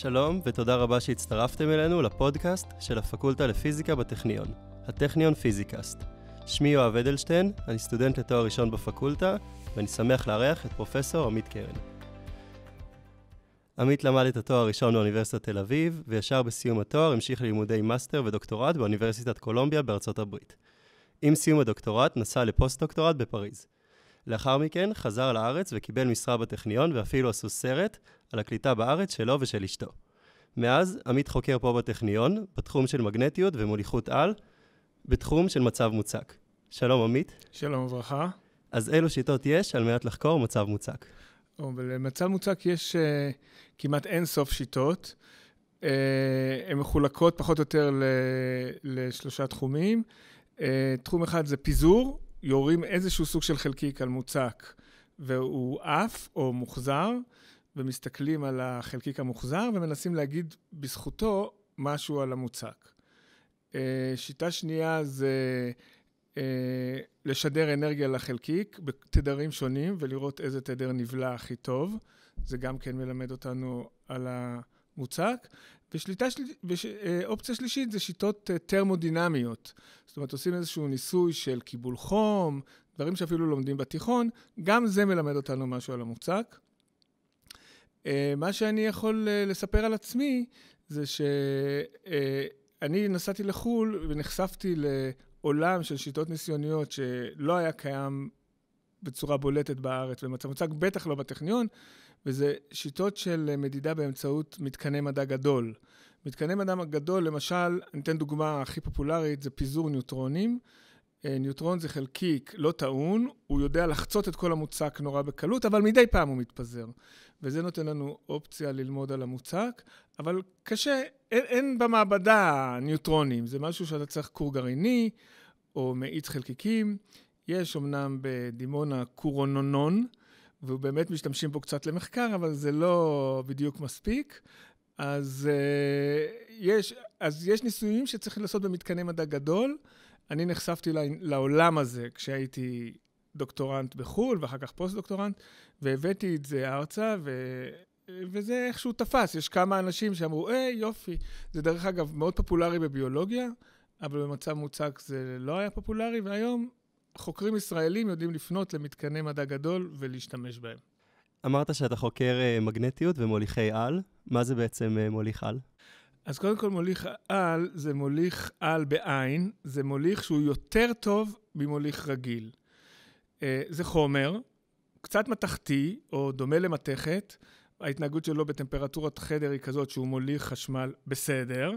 שלום ותודה רבה שהצטרפתם אלינו לפודקאסט של הפקולטה לפיזיקה בטכניון, הטכניון פיזיקאסט. שמי יואב אדלשטיין, אני סטודנט לתואר ראשון בפקולטה, ואני שמח לארח את פרופסור עמית קרן. עמית למד את התואר הראשון באוניברסיטת תל אביב, וישר בסיום התואר המשיך ללימודי מאסטר ודוקטורט באוניברסיטת קולומביה בארצות הברית. עם סיום הדוקטורט נסע לפוסט-דוקטורט בפריז. לאחר מכן חזר לארץ וקיבל משרה בטכניון, ואפילו עשו סרט על הקליטה בארץ שלו ושל אשתו. מאז, עמית חוקר פה בטכניון, בתחום של מגנטיות ומוליכות על, בתחום של מצב מוצק. שלום עמית. שלום וברכה. אז אילו שיטות יש על מנת לחקור מצב מוצק? למצב מוצק יש uh, כמעט אין סוף שיטות. Uh, הן מחולקות פחות או יותר ל, לשלושה תחומים. Uh, תחום אחד זה פיזור, יורים איזשהו סוג של חלקיק על מוצק, והוא עף או מוחזר, ומסתכלים על החלקיק המוחזר ומנסים להגיד בזכותו משהו על המוצק. אה, שיטה שנייה זה אה, לשדר אנרגיה לחלקיק בתדרים שונים ולראות איזה תדר נבלע הכי טוב. זה גם כן מלמד אותנו על המוצק. ושליטה, של... וש... אה, אופציה שלישית זה שיטות אה, תרמודינמיות. זאת אומרת, עושים איזשהו ניסוי של קיבול חום, דברים שאפילו לומדים בתיכון, גם זה מלמד אותנו משהו על המוצק. אה, מה שאני יכול לספר על עצמי זה שאני נסעתי לחו"ל ונחשפתי לעולם של שיטות ניסיוניות שלא היה קיים בצורה בולטת בארץ, במצב מוצק, בטח לא בטכניון. וזה שיטות של מדידה באמצעות מתקני מדע גדול. מתקני מדע גדול, למשל, אני אתן דוגמה הכי פופולרית, זה פיזור ניוטרונים. אה, ניוטרון זה חלקיק לא טעון, הוא יודע לחצות את כל המוצק נורא בקלות, אבל מדי פעם הוא מתפזר. וזה נותן לנו אופציה ללמוד על המוצק, אבל קשה, אין, אין במעבדה ניוטרונים, זה משהו שאתה צריך כור גרעיני או מאיץ חלקיקים. יש אמנם בדימונה קורונונון, ובאמת משתמשים בו קצת למחקר, אבל זה לא בדיוק מספיק. אז, uh, יש, אז יש ניסויים שצריך לעשות במתקני מדע גדול. אני נחשפתי לעולם הזה כשהייתי דוקטורנט בחו"ל, ואחר כך פוסט-דוקטורנט, והבאתי את זה ארצה, ו... וזה איכשהו תפס. יש כמה אנשים שאמרו, היי, יופי. זה דרך אגב מאוד פופולרי בביולוגיה, אבל במצב מוצק זה לא היה פופולרי, והיום חוקרים ישראלים יודעים לפנות למתקני מדע גדול ולהשתמש בהם. אמרת שאתה חוקר אה, מגנטיות ומוליכי על. מה זה בעצם אה, מוליך על? אז קודם כל מוליך על זה מוליך על בעין, זה מוליך שהוא יותר טוב ממוליך רגיל. אה, זה חומר קצת מתכתי או דומה למתכת, ההתנהגות שלו בטמפרטורת חדר היא כזאת שהוא מוליך חשמל בסדר,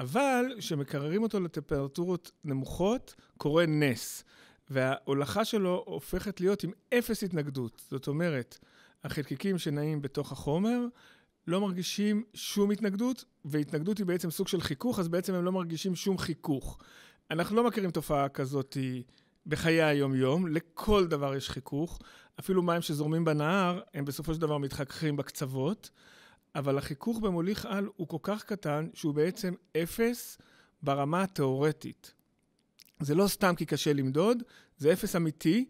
אבל כשמקררים אותו לטמפרטורות נמוכות קורה נס. וההולכה שלו הופכת להיות עם אפס התנגדות. זאת אומרת, החלקיקים שנעים בתוך החומר לא מרגישים שום התנגדות, והתנגדות היא בעצם סוג של חיכוך, אז בעצם הם לא מרגישים שום חיכוך. אנחנו לא מכירים תופעה כזאת בחיי היום-יום, לכל דבר יש חיכוך. אפילו מים שזורמים בנהר, הם בסופו של דבר מתחככים בקצוות, אבל החיכוך במוליך על הוא כל כך קטן, שהוא בעצם אפס ברמה התיאורטית. זה לא סתם כי קשה למדוד, זה אפס אמיתי,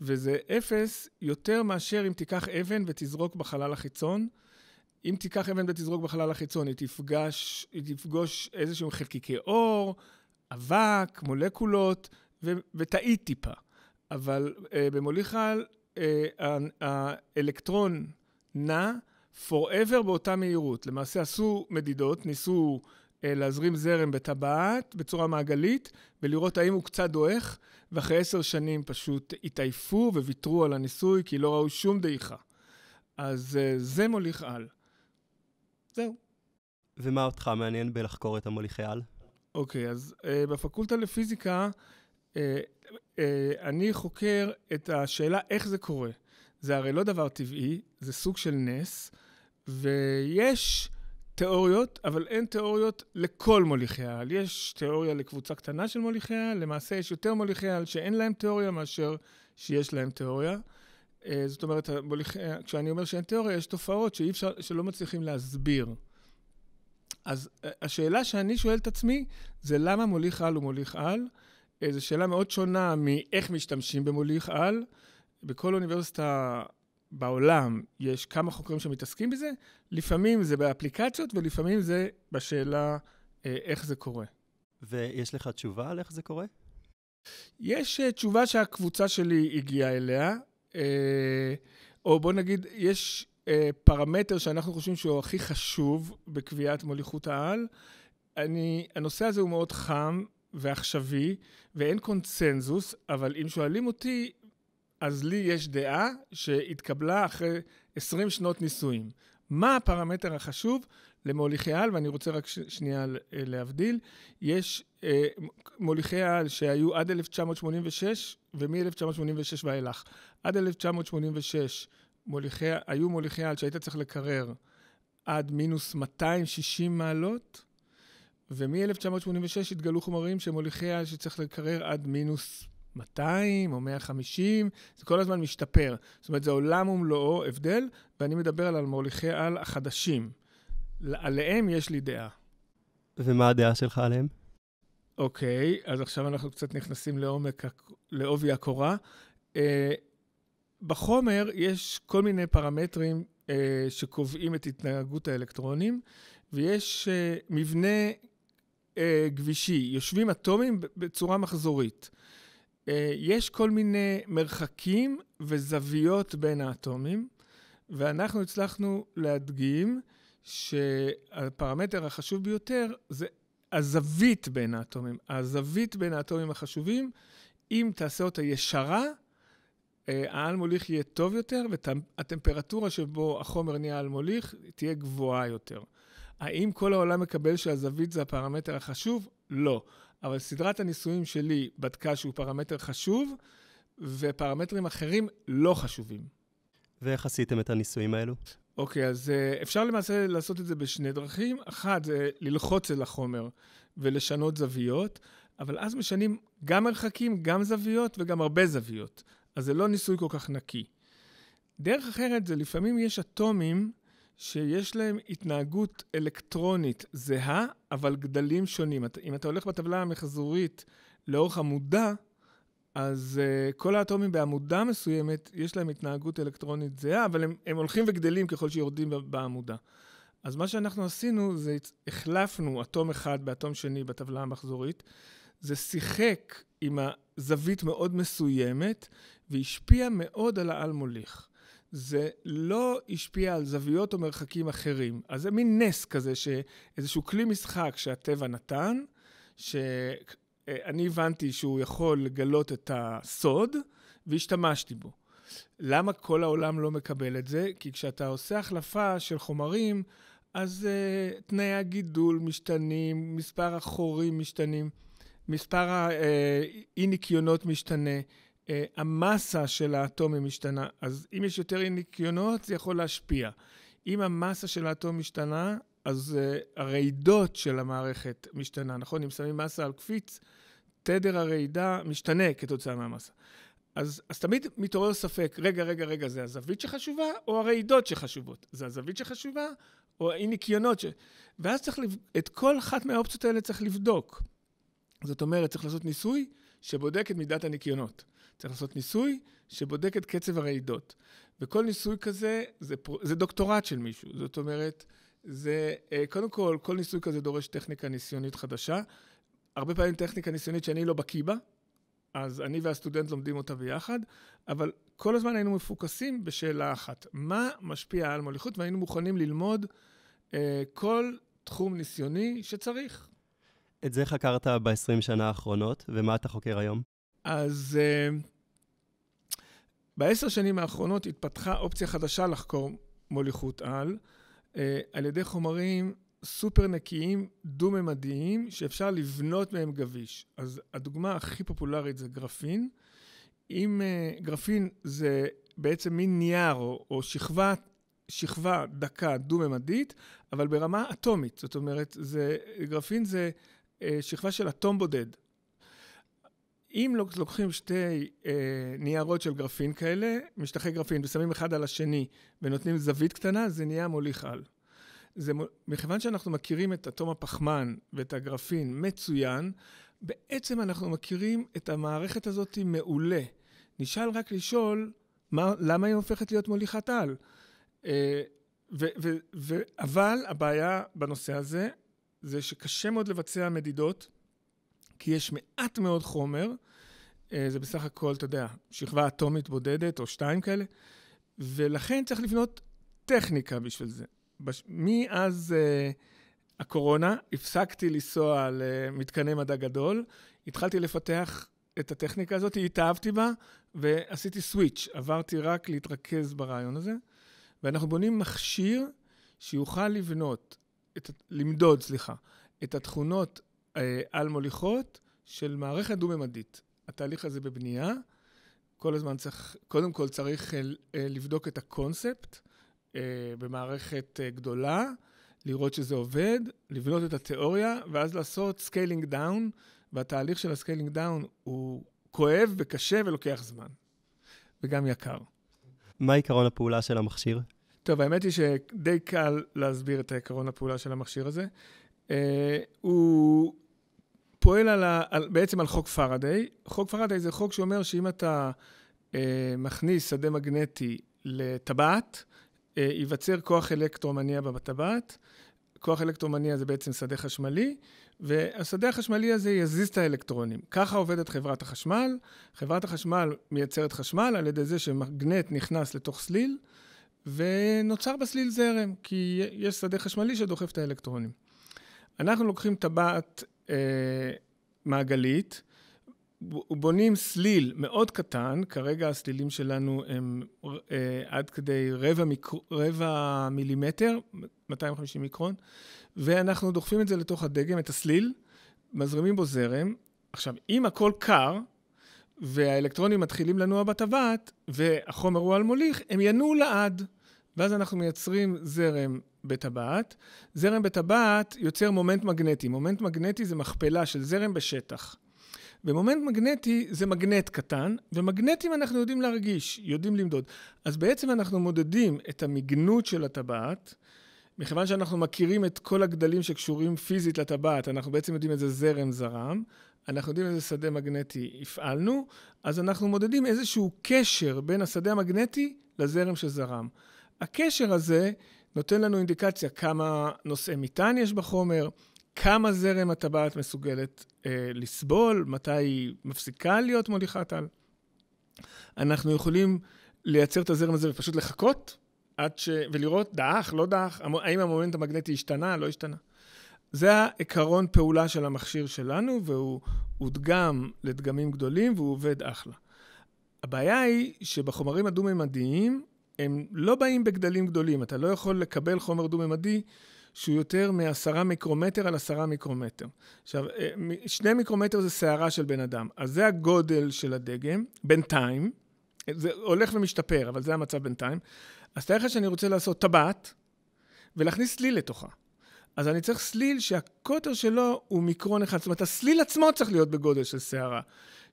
וזה אפס יותר מאשר אם תיקח אבן ותזרוק בחלל החיצון. אם תיקח אבן ותזרוק בחלל החיצון, היא תפגש, היא תפגוש איזשהם חלקיקי אור, אבק, מולקולות, ו- ותעיד טיפה. אבל uh, במוליכל, uh, האלקטרון נע forever באותה מהירות. למעשה עשו מדידות, ניסו אה, להזרים זרם בטבעת בצורה מעגלית ולראות האם הוא קצת דועך, ואחרי עשר שנים פשוט התעייפו וויתרו על הניסוי כי לא ראו שום דעיכה. אז אה, זה מוליך על. זהו. ומה אותך מעניין בלחקור את המוליכי על? אוקיי, okay, אז uh, בפקולטה לפיזיקה uh, uh, אני חוקר את השאלה איך זה קורה. זה הרי לא דבר טבעי, זה סוג של נס, ויש... תיאוריות, אבל אין תיאוריות לכל מוליכי העל. יש תיאוריה לקבוצה קטנה של מוליכי העל, למעשה יש יותר מוליכי העל שאין להם תיאוריה מאשר שיש להם תיאוריה. אה, זאת אומרת, המוליכי, כשאני אומר שאין תיאוריה, יש תופעות שאי אפשר, שלא מצליחים להסביר. אז אה, השאלה שאני שואל את עצמי, זה למה מוליך על הוא מוליך על? אה, זו שאלה מאוד שונה מאיך משתמשים במוליך על. בכל אוניברסיטה בעולם יש כמה חוקרים שמתעסקים בזה, לפעמים זה באפליקציות ולפעמים זה בשאלה אה, איך זה קורה. ויש לך תשובה על איך זה קורה? יש uh, תשובה שהקבוצה שלי הגיעה אליה, uh, או בוא נגיד, יש uh, פרמטר שאנחנו חושבים שהוא הכי חשוב בקביעת מוליכות העל. אני, הנושא הזה הוא מאוד חם ועכשווי, ואין קונצנזוס, אבל אם שואלים אותי, אז לי יש דעה שהתקבלה אחרי 20 שנות נישואים. מה הפרמטר החשוב למוליכי על, ואני רוצה רק ש... שנייה להבדיל, יש אה, מוליכי על שהיו עד 1986 ומ-1986 ואילך. עד 1986 מוליכי, היו מוליכי על שהיית צריך לקרר עד מינוס 260 מעלות, ומ-1986 התגלו חומרים שמוליכי על שצריך לקרר עד מינוס 200 או 150, זה כל הזמן משתפר. זאת אומרת, זה עולם ומלואו הבדל, ואני מדבר על מוליכי על החדשים. עליהם יש לי דעה. ומה הדעה שלך עליהם? אוקיי, אז עכשיו אנחנו קצת נכנסים לעומק, לעובי הקורה. אה, בחומר יש כל מיני פרמטרים אה, שקובעים את התנהגות האלקטרונים, ויש אה, מבנה אה, גבישי. יושבים אטומים בצורה מחזורית. אה, יש כל מיני מרחקים וזוויות בין האטומים, ואנחנו הצלחנו להדגים שהפרמטר החשוב ביותר זה הזווית בין האטומים. הזווית בין האטומים החשובים, אם תעשה אותה ישרה, אה, העל מוליך יהיה טוב יותר, והטמפרטורה שבו החומר נהיה על מוליך תהיה גבוהה יותר. האם כל העולם מקבל שהזווית זה הפרמטר החשוב? לא. אבל סדרת הניסויים שלי בדקה שהוא פרמטר חשוב, ופרמטרים אחרים לא חשובים. ואיך עשיתם את הניסויים האלו? אוקיי, okay, אז uh, אפשר למעשה לעשות את זה בשני דרכים. אחת זה ללחוץ אל החומר ולשנות זוויות, אבל אז משנים גם מרחקים, גם זוויות וגם הרבה זוויות. אז זה לא ניסוי כל כך נקי. דרך אחרת זה לפעמים יש אטומים שיש להם התנהגות אלקטרונית זהה, אבל גדלים שונים. אם אתה הולך בטבלה המחזורית לאורך עמודה, אז uh, כל האטומים בעמודה מסוימת, יש להם התנהגות אלקטרונית זהה, אבל הם, הם הולכים וגדלים ככל שיורדים בעמודה. אז מה שאנחנו עשינו זה החלפנו אטום אחד באטום שני בטבלה המחזורית. זה שיחק עם הזווית מאוד מסוימת והשפיע מאוד על העל מוליך. זה לא השפיע על זוויות או מרחקים אחרים. אז זה מין נס כזה, שאיזשהו כלי משחק שהטבע נתן, שאני הבנתי שהוא יכול לגלות את הסוד, והשתמשתי בו. למה כל העולם לא מקבל את זה? כי כשאתה עושה החלפה של חומרים, אז uh, תנאי הגידול משתנים, מספר החורים משתנים, מספר האי-ניקיונות אה, משתנה. אה, המסה של האטומים משתנה. אז אם יש יותר ניקיונות, זה יכול להשפיע. אם המסה של האטום משתנה, אז אה, הרעידות של המערכת משתנה, נכון? אם שמים מסה על קפיץ, תדר הרעידה משתנה כתוצאה מהמסה. אז, אז תמיד מתעורר ספק, רגע, רגע, רגע, זה הזווית שחשובה או הרעידות שחשובות? זה הזווית שחשובה או האי-ניקיונות ש... ואז צריך, לב... את כל אחת מהאופציות האלה צריך לבדוק. זאת אומרת, צריך לעשות ניסוי שבודק את מידת הניקיונות. צריך לעשות ניסוי שבודק את קצב הרעידות. וכל ניסוי כזה זה, זה דוקטורט של מישהו. זאת אומרת, זה, אה, קודם כל, כל ניסוי כזה דורש טכניקה ניסיונית חדשה. הרבה פעמים טכניקה ניסיונית שאני לא בקיא בה, אז אני והסטודנט לומדים אותה ביחד, אבל כל הזמן היינו מפוקסים בשאלה אחת, מה משפיע על מוליכות, והיינו מוכנים ללמוד אה, כל תחום ניסיוני שצריך. את זה חקרת ב-20 שנה האחרונות, ומה אתה חוקר היום? אז uh, בעשר שנים האחרונות התפתחה אופציה חדשה לחקור מוליכות על, uh, על ידי חומרים סופר נקיים, דו-ממדיים, שאפשר לבנות מהם גביש. אז הדוגמה הכי פופולרית זה גרפין. אם uh, גרפין זה בעצם מין נייר או, או שכבה, שכבה דקה דו-ממדית, אבל ברמה אטומית. זאת אומרת, זה, גרפין זה אה, שכבה של אטום בודד. אם לוקחים שתי אה, ניירות של גרפין כאלה, משטחי גרפין, ושמים אחד על השני ונותנים זווית קטנה, זה נהיה מוליך על. זה, מכיוון שאנחנו מכירים את אטום הפחמן ואת הגרפין מצוין, בעצם אנחנו מכירים את המערכת הזאת מעולה. נשאל רק לשאול, מה, למה היא הופכת להיות מוליכת על? אה, ו, ו, ו, אבל הבעיה בנושא הזה, זה שקשה מאוד לבצע מדידות, כי יש מעט מאוד חומר, אה, זה בסך הכל, אתה יודע, שכבה אטומית בודדת או שתיים כאלה, ולכן צריך לבנות טכניקה בשביל זה. בש... מאז uh, הקורונה הפסקתי לנסוע למתקני מדע גדול, התחלתי לפתח את הטכניקה הזאת, התאהבתי בה ועשיתי סוויץ', עברתי רק להתרכז ברעיון הזה, ואנחנו בונים מכשיר שיוכל לבנות את, למדוד, סליחה, את התכונות אה, על מוליכות של מערכת דו-ממדית. התהליך הזה בבנייה, כל הזמן צריך, קודם כל צריך אה, אה לבדוק את הקונספט אה, במערכת אה, גדולה, לראות שזה עובד, לבנות את התיאוריה, ואז לעשות סקיילינג דאון, והתהליך של הסקיילינג דאון הוא כואב וקשה ולוקח זמן, וגם יקר. מה עיקרון הפעולה של המכשיר? טוב, האמת היא שדי קל להסביר את עקרון הפעולה של המכשיר הזה. Uh, הוא פועל על ה, על, בעצם על חוק פרדיי. חוק פרדיי זה חוק שאומר שאם אתה uh, מכניס שדה מגנטי לטבעת, uh, ייווצר כוח אלקטרומניע בטבעת. כוח אלקטרומניע זה בעצם שדה חשמלי, והשדה החשמלי הזה יזיז את האלקטרונים. ככה עובדת חברת החשמל. חברת החשמל מייצרת חשמל על ידי זה שמגנט נכנס לתוך סליל, ונוצר בסליל זרם, כי יש שדה חשמלי שדוחף את האלקטרונים. אנחנו לוקחים טבעת אה, מעגלית, בונים סליל מאוד קטן, כרגע הסלילים שלנו הם אה, עד כדי רבע, מיקר, רבע מילימטר, 250 מיקרון, ואנחנו דוחפים את זה לתוך הדגם, את הסליל, מזרימים בו זרם. עכשיו, אם הכל קר, והאלקטרונים מתחילים לנוע בטבעת, והחומר הוא אלמוליך, הם ינועו לעד. ואז אנחנו מייצרים זרם בטבעת. זרם בטבעת יוצר מומנט מגנטי. מומנט מגנטי זה מכפלה של זרם בשטח. ומומנט מגנטי זה מגנט קטן, ומגנטים אנחנו יודעים להרגיש, יודעים למדוד. אז בעצם אנחנו מודדים את המגנות של הטבעת, מכיוון שאנחנו מכירים את כל הגדלים שקשורים פיזית לטבעת, אנחנו בעצם יודעים איזה זרם זרם, אנחנו יודעים איזה שדה מגנטי הפעלנו, אז אנחנו מודדים איזשהו קשר בין השדה המגנטי לזרם שזרם. הקשר הזה נותן לנו אינדיקציה כמה נושאי מטען יש בחומר, כמה זרם הטבעת מסוגלת אה, לסבול, מתי היא מפסיקה להיות מוליכת על. אנחנו יכולים לייצר את הזרם הזה ופשוט לחכות עד ש... ולראות דעך, לא דעך, האם המומנט המגנטי השתנה, לא השתנה. זה העיקרון פעולה של המכשיר שלנו, והוא הודגם לדגמים גדולים והוא עובד אחלה. הבעיה היא שבחומרים הדו-ממדיים הם לא באים בגדלים גדולים. אתה לא יכול לקבל חומר דו-ממדי שהוא יותר מ-10 מיקרומטר על 10 מיקרומטר. עכשיו, 2 אה, מיקרומטר זה שערה של בן אדם, אז זה הגודל של הדגם, בינתיים. זה הולך ומשתפר, אבל זה המצב בינתיים. אז תאר לך שאני רוצה לעשות טבעת ולהכניס לי לתוכה. אז אני צריך סליל שהקוטר שלו הוא מיקרון אחד. זאת אומרת, הסליל עצמו צריך להיות בגודל של שערה.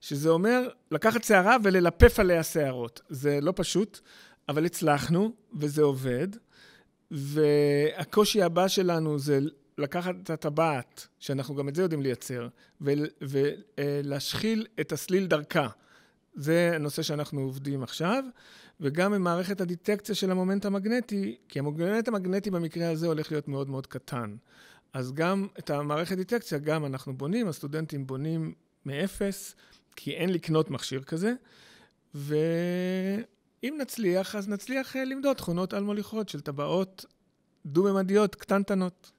שזה אומר לקחת שערה וללפף עליה שערות. זה לא פשוט, אבל הצלחנו, וזה עובד. והקושי הבא שלנו זה לקחת את הטבעת, שאנחנו גם את זה יודעים לייצר, ולהשחיל את הסליל דרכה. זה הנושא שאנחנו עובדים עכשיו. וגם ממערכת הדיטקציה של המומנט המגנטי, כי המומנט המגנטי במקרה הזה הולך להיות מאוד מאוד קטן. אז גם את המערכת דטקציה, גם אנחנו בונים, הסטודנטים בונים מאפס, כי אין לקנות מכשיר כזה, ואם נצליח, אז נצליח אה, למדוד תכונות על-מוליכות של טבעות דו-ממדיות קטנטנות.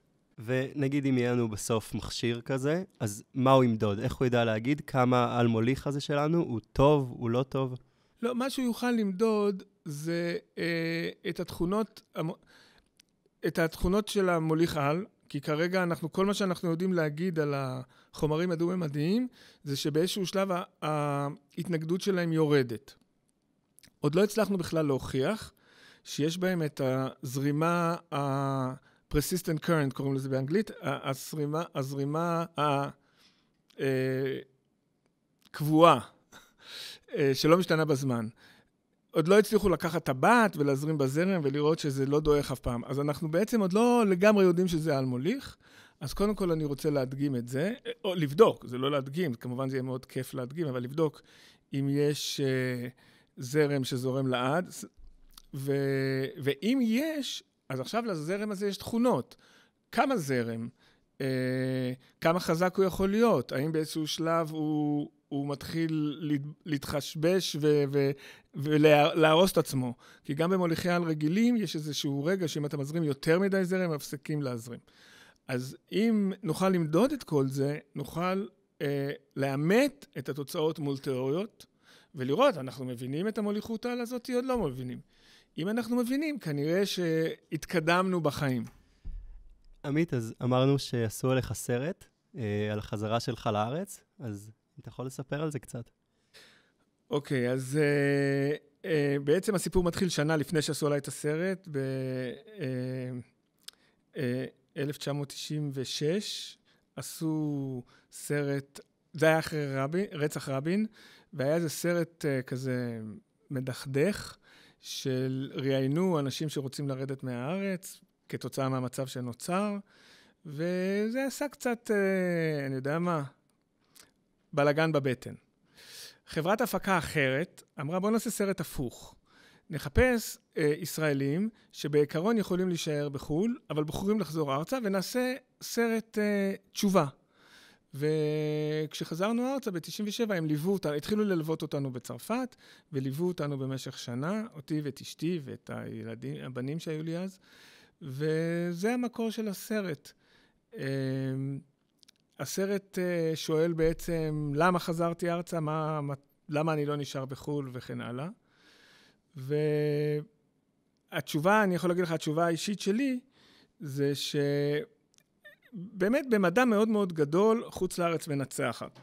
ונגיד אם יהיה לנו בסוף מכשיר כזה, אז מה הוא ימדוד? איך הוא ידע להגיד כמה על מוליך הזה שלנו הוא טוב, הוא לא טוב? לא, מה שהוא יוכל למדוד זה אה, את התכונות, את התכונות של המוליך על, כי כרגע אנחנו, כל מה שאנחנו יודעים להגיד על החומרים הדו-ממדיים, זה שבאיזשהו שלב ההתנגדות שלהם יורדת. עוד לא הצלחנו בכלל להוכיח שיש בהם את הזרימה ה-persistent current, קוראים לזה באנגלית, הזרימה, הזרימה הקבועה אה, אה, שלא משתנה בזמן. עוד לא הצליחו לקחת טבעת ולהזרים בזרם ולראות שזה לא דועך אף פעם. אז אנחנו בעצם עוד לא לגמרי יודעים שזה על מוליך. אז קודם כל אני רוצה להדגים את זה, אה, או לבדוק, זה לא להדגים, כמובן זה יהיה מאוד כיף להדגים, אבל לבדוק אם יש אה, זרם שזורם לעד, ו, ואם יש, אז עכשיו לזרם הזה יש תכונות. כמה זרם, אה, כמה חזק הוא יכול להיות, האם באיזשהו שלב הוא, הוא מתחיל להתחשבש ו- ו- ולהרוס את עצמו. כי גם במוליכי על רגילים יש איזשהו רגע שאם אתה מזרים יותר מדי זרם, מפסיקים להזרים. אז אם נוכל למדוד את כל זה, נוכל אה, לאמת את התוצאות מול תיאוריות, ולראות, אנחנו מבינים את המוליכות על הזאת, עוד לא מבינים. אם אנחנו מבינים, כנראה שהתקדמנו בחיים. עמית, אז אמרנו שעשו עליך סרט, אה, על החזרה שלך לארץ, אז אתה יכול לספר על זה קצת. אוקיי, okay, אז uh, uh, בעצם הסיפור מתחיל שנה לפני שעשו עליי את הסרט, ב-1996 uh, uh, עשו סרט, זה היה אחרי רבין, רצח רבין, והיה איזה סרט uh, כזה מדכדך, של ראיינו אנשים שרוצים לרדת מהארץ כתוצאה מהמצב שנוצר, וזה עשה קצת, uh, אני יודע מה, בלגן בבטן. חברת הפקה אחרת אמרה, בואו נעשה סרט הפוך. נחפש אה, ישראלים שבעיקרון יכולים להישאר בחו"ל, אבל בוחרים לחזור ארצה, ונעשה סרט אה, תשובה. וכשחזרנו ארצה ב-97, הם ליוו אותנו, התחילו ללוות אותנו בצרפת, וליוו אותנו במשך שנה, אותי ואת אשתי ואת הילדים, הבנים שהיו לי אז, וזה המקור של הסרט. אה, הסרט אה, שואל בעצם, למה חזרתי ארצה, מה, למה אני לא נשאר בחו"ל וכן הלאה. והתשובה, אני יכול להגיד לך, התשובה האישית שלי, זה שבאמת במדע מאוד מאוד גדול, חוץ לארץ מנצחת.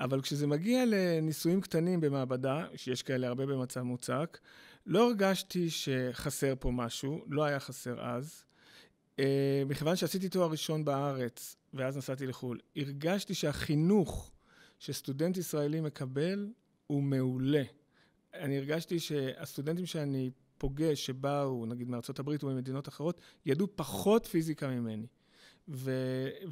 אבל כשזה מגיע לניסויים קטנים במעבדה, שיש כאלה הרבה במצב מוצק, לא הרגשתי שחסר פה משהו, לא היה חסר אז. אה, מכיוון שעשיתי תואר ראשון בארץ, ואז נסעתי לחו"ל. הרגשתי שהחינוך שסטודנט ישראלי מקבל הוא מעולה. אני הרגשתי שהסטודנטים שאני פוגש, שבאו, נגיד, מארצות הברית וממדינות אחרות, ידעו פחות פיזיקה ממני. ו,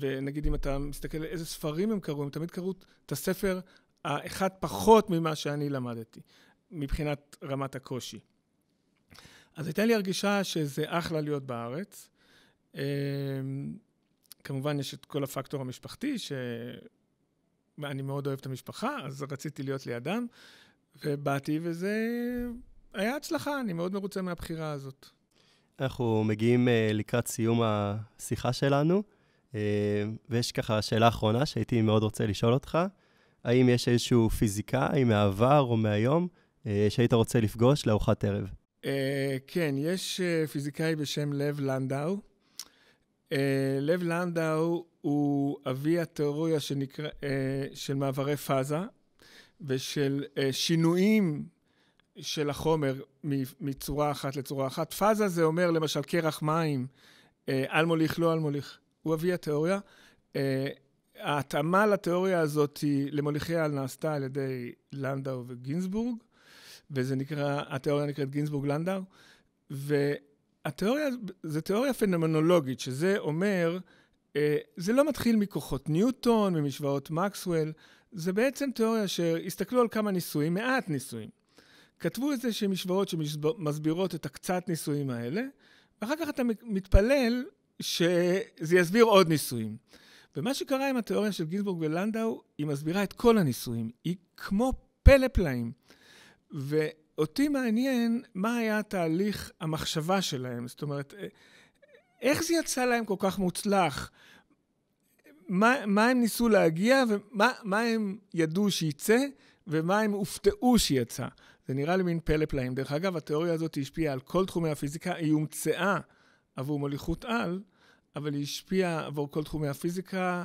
ונגיד, אם אתה מסתכל איזה ספרים הם קראו, הם תמיד קראו את הספר האחד פחות ממה שאני למדתי, מבחינת רמת הקושי. אז הייתה לי הרגישה שזה אחלה להיות בארץ. אמ, כמובן יש את כל הפקטור המשפחתי, שאני מאוד אוהב את המשפחה, אז רציתי להיות לידם, ובאתי, וזה היה הצלחה, אני מאוד מרוצה מהבחירה הזאת. אנחנו מגיעים אה, לקראת סיום השיחה שלנו, אה, ויש ככה שאלה אחרונה שהייתי מאוד רוצה לשאול אותך, האם יש איזשהו פיזיקאי מהעבר או מהיום אה, שהיית רוצה לפגוש לארוחת ערב? כן, יש פיזיקאי בשם לב לנדאו, Uh, לב לנדאו הוא אבי התיאוריה שנקרא, uh, של מעברי פאזה ושל uh, שינויים של החומר מצורה אחת לצורה אחת. פאזה זה אומר למשל קרח מים, אל מוליך, לא אל מוליך. הוא אבי התיאוריה. Uh, ההתאמה לתיאוריה הזאת למוליכי על נעשתה על ידי לנדאו וגינזבורג, וזה נקרא, התיאוריה נקראת גינזבורג-לנדאו, ו... התיאוריה זו תיאוריה פנומנולוגית, שזה אומר, אה, זה לא מתחיל מכוחות ניוטון ממשוואות מקסוול, זה בעצם תיאוריה שהסתכלו על כמה ניסויים, מעט ניסויים. כתבו איזה שהן משוואות שמסבירות את הקצת ניסויים האלה, ואחר כך אתה מתפלל שזה יסביר עוד ניסויים. ומה שקרה עם התיאוריה של גינזבורג ולנדאו, היא מסבירה את כל הניסויים. היא כמו פלא פלאים. ו- אותי מעניין מה היה תהליך המחשבה שלהם. זאת אומרת, איך זה יצא להם כל כך מוצלח? מה, מה הם ניסו להגיע ומה הם ידעו שייצא ומה הם הופתעו שיצא. זה נראה לי מין פלא פלאים. דרך אגב, התיאוריה הזאת השפיעה על כל תחומי הפיזיקה, היא הומצאה עבור מוליכות על, אבל היא השפיעה עבור כל תחומי הפיזיקה.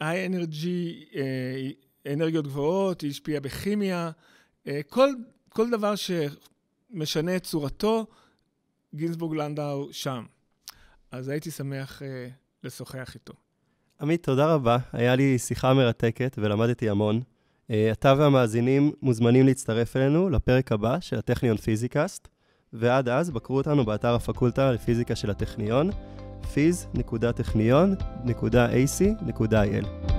היי אנרגי, אה, אנרגיות גבוהות, היא השפיעה בכימיה. אה, כל כל דבר שמשנה את צורתו, גינזבורג לנדאו שם. אז הייתי שמח אה, לשוחח איתו. עמית, תודה רבה. היה לי שיחה מרתקת ולמדתי המון. אה, אתה והמאזינים מוזמנים להצטרף אלינו לפרק הבא של הטכניון פיזיקאסט, ועד אז בקרו אותנו באתר הפקולטה לפיזיקה של הטכניון, phys.technion.ac.il.